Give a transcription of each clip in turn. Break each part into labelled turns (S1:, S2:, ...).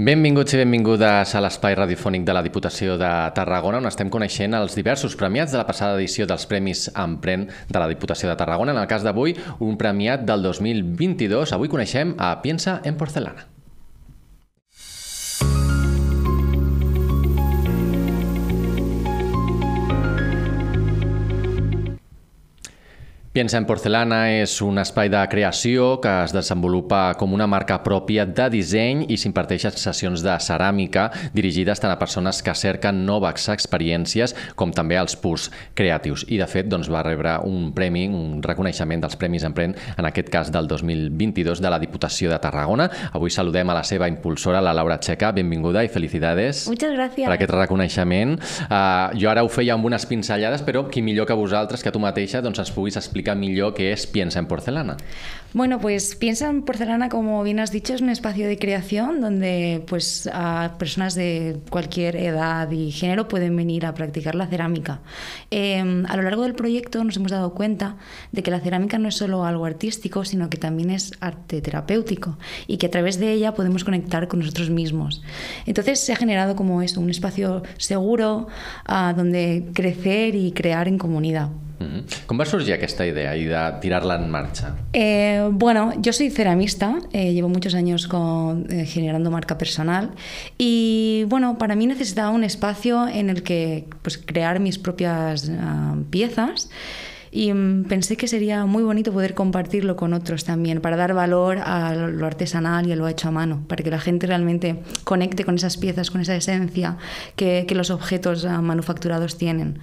S1: Benvinguts i benvingudes a l'espai radiofònic de la Diputació de Tarragona, on estem coneixent els diversos premiats de la passada edició dels Premis Empren de la Diputació de Tarragona. En el cas d'avui, un premiat del 2022. Avui coneixem a Piensa en Porcelana. Piensa en Porcelana és un espai de creació que es desenvolupa com una marca pròpia de disseny i s'imparteixen sessions de ceràmica dirigides tant a persones que cerquen noves experiències com també als purs creatius. I, de fet, doncs, va rebre un premi, un reconeixement dels Premis Emprèn, en aquest cas del 2022, de la Diputació de Tarragona. Avui saludem a la seva impulsora, la Laura Checa. Benvinguda i felicidades
S2: Muchas gracias. per aquest
S1: reconeixement. Uh, jo ara ho feia amb unes pinzellades, però qui millor que vosaltres, que tu mateixa, doncs ens puguis explicar yo que es Piensa en Porcelana.
S2: Bueno, pues Piensa en Porcelana, como bien has dicho, es un espacio de creación donde pues, a personas de cualquier edad y género pueden venir a practicar la cerámica. Em, a lo largo del proyecto nos hemos dado cuenta de que la cerámica no es solo algo artístico, sino que también es arte terapéutico y que a través de ella podemos conectar con nosotros mismos. Entonces se ha generado como eso, un espacio seguro ah, donde crecer y crear en comunidad.
S1: ¿Cómo ya que esta idea y de tirarla en marcha?
S2: Eh, bueno, yo soy ceramista, eh, llevo muchos años eh, generando marca personal y bueno, para mí necesitaba un espacio en el que pues, crear mis propias ah, piezas y mm, pensé que sería muy bonito poder compartirlo con otros también para dar valor a lo artesanal y a lo hecho a mano, para que la gente realmente conecte con esas piezas, con esa esencia que los objetos ah, manufacturados tienen.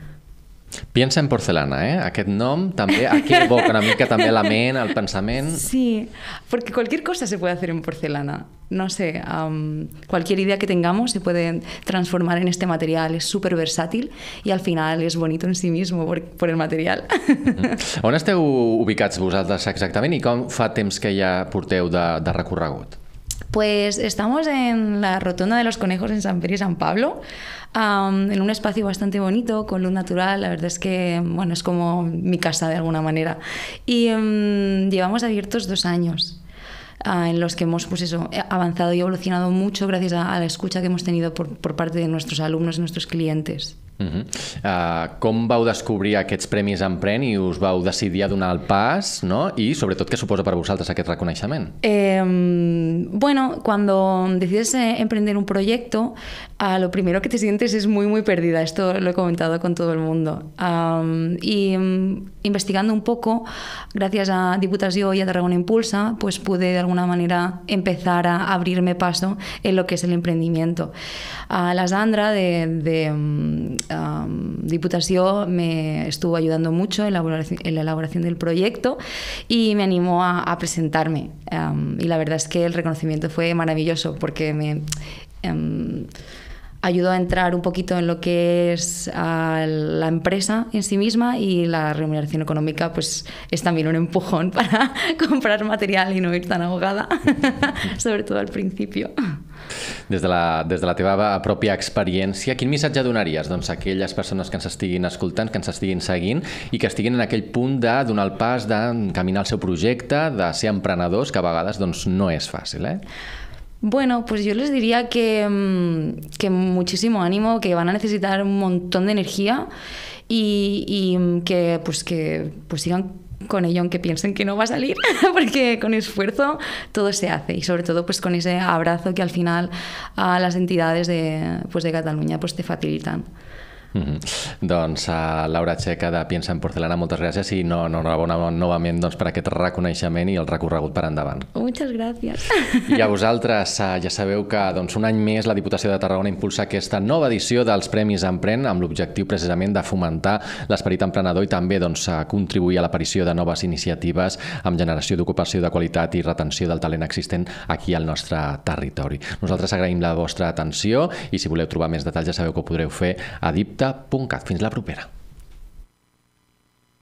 S1: Piensa en porcelana, eh? Aquest nom també aquí evoca una mica també la ment, el pensament.
S2: Sí, perquè cualquier cosa se puede hacer en porcelana. No sé, um, cualquier idea que tengamos se puede transformar en este material. Es súper versátil y al final es bonito en sí mismo por, por el material.
S1: Mm-hmm. On esteu ubicats vosaltres exactament i com fa temps que ja porteu de, de recorregut?
S2: Pues estamos en la Rotonda de los Conejos en San Pedro y San Pablo, en un espacio bastante bonito, con luz natural. La verdad es que, bueno, es como mi casa de alguna manera. Y em, llevamos abiertos dos años. Ah, en los que hemos pues eh, avanzado y evolucionado mucho gracias a, la escucha que hemos tenido por parte de nuestros alumnos y nuestros clientes.
S1: Uh -huh. uh, com vau descobrir aquests premis Empren i us vau decidir a donar el pas, no? I sobretot, què suposa per vosaltres aquest reconeixement?
S2: Eh, bueno, cuando decides emprender un proyecto, a eh, lo primero que te sientes es muy, muy perdida. Esto lo he comentado con todo el mundo. Um, y um, investigando un poco, gracias a Diputación y a Tarragona Impulsa, pues pude de alguna manera empezar a abrirme paso en lo que es el emprendimiento. Uh, la Sandra de, de Diputasio Diputación me estuvo ayudando mucho en la, elaboración, del proyecto y me animó a, presentarme. y la verdad es que el reconocimiento fue maravilloso porque me... ayudó a entrar un poquito en lo que es a ah, la empresa en sí misma y la remuneración económica pues es también un empujón para comprar material y no ir tan ahogada, sobre todo al principio.
S1: Des de, la, des de la teva pròpia experiència, quin missatge donaries doncs, a aquelles persones que ens estiguin escoltant, que ens estiguin seguint i que estiguin en aquell punt de donar el pas, de caminar el seu projecte, de ser emprenedors, que a vegades doncs, no és fàcil, eh?
S2: Bueno, pues yo les diría mm, que, muchísimo ánimo, que van a necesitar un montón de energía y, mm, que pues que pues sigan con ello, aunque piensen que no va a salir, porque con esfuerzo todo se hace y sobre todo pues con ese abrazo que al final a las entidades de, pues, de Cataluña pues te facilitan.
S1: Mm -hmm. Doncs uh, Laura Checa de Piensa en Porcelana, moltes gràcies i no, no, rebona novament doncs, per aquest reconeixement i el recorregut per endavant.
S2: Moltes gràcies.
S1: I a vosaltres uh, ja sabeu que doncs, un any més la Diputació de Tarragona impulsa aquesta nova edició dels Premis Empren amb l'objectiu precisament de fomentar l'esperit emprenedor i també doncs, eh, contribuir a l'aparició de noves iniciatives amb generació d'ocupació de qualitat i retenció del talent existent aquí al nostre territori. Nosaltres agraïm la vostra atenció i si voleu trobar més detalls ja sabeu que ho podreu fer a dip de fin Fins la propera.